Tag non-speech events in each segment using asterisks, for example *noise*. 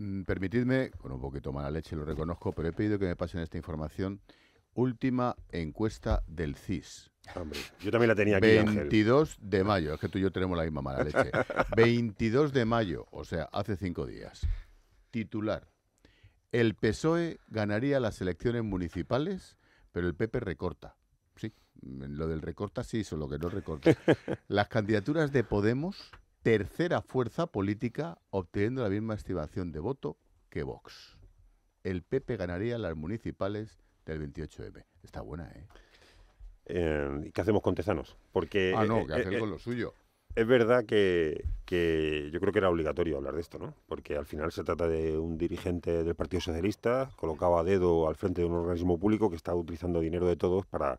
Mm, permitidme, con un poquito mala leche lo reconozco, pero he pedido que me pasen esta información. Última encuesta del CIS. Hombre, yo también la tenía aquí. 22 de mayo, es que tú y yo tenemos la misma mala leche. 22 *laughs* de mayo, o sea, hace cinco días. Titular. El PSOE ganaría las elecciones municipales, pero el PP recorta. Sí, lo del recorta sí, lo que no recorta. *laughs* Las candidaturas de Podemos tercera fuerza política obteniendo la misma estimación de voto que Vox. El PP ganaría las municipales del 28M. Está buena, ¿eh? eh qué hacemos con Tezanos? Porque, ah, no, eh, ¿qué eh, hacemos con lo suyo? Es verdad que, que, yo creo que era obligatorio hablar de esto, ¿no? Porque al final se trata de un dirigente del Partido Socialista colocado a dedo al frente de un organismo público que está utilizando dinero de todos para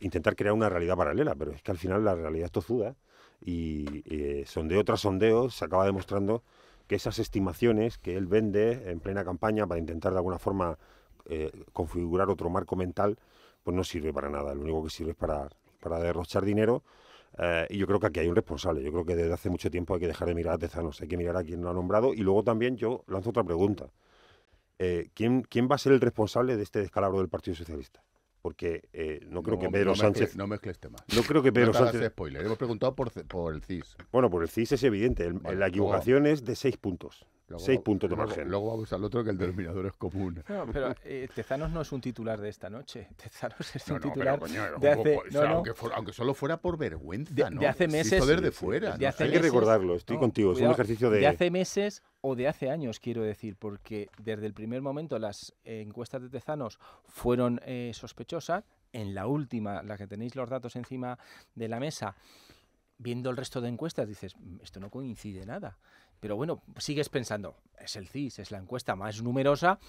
intentar crear una realidad paralela. Pero es que al final la realidad es tozuda y eh, sondeo tras sondeo se acaba demostrando que esas estimaciones que él vende en plena campaña para intentar de alguna forma eh, configurar otro marco mental, pues no sirve para nada. Lo único que sirve es para, derrochar dinero. Eh, y yo creo que aquí hay un responsable. Yo creo que desde hace mucho tiempo hay que dejar de mirar a Tezanos, hay que mirar a quien lo ha nombrado. Y luego también yo lanzo otra pregunta. ¿Quién va a ser el responsable de este descalabro del Partido Socialista? porque eh, no, creo que Pedro Sánchez... no mezcles temas. No creo que Pedro no Sánchez... spoiler. Hemos preguntado por, por, el CIS. Bueno, por el CIS es evidente. la equivocación es de seis puntos. seis puntos de margen. Luego vamos al otro que el denominador es común. No, pero eh, Tezanos no es un titular de esta noche. *laughs* Tezanos es un titular aunque, solo fuera por vergüenza, de, ¿no? De hace meses... De hace hay que recordarlo. Estoy contigo. es un ejercicio de... De hace meses o de hace años, quiero decir, porque desde el primer momento las eh, encuestas de Tezanos fueron eh, sospechosas, en la última, la que tenéis los datos encima de la mesa, viendo el resto de encuestas, dices, mm, esto no coincide nada. Pero bueno, sigues pensando, es el CIS, es la encuesta más numerosa.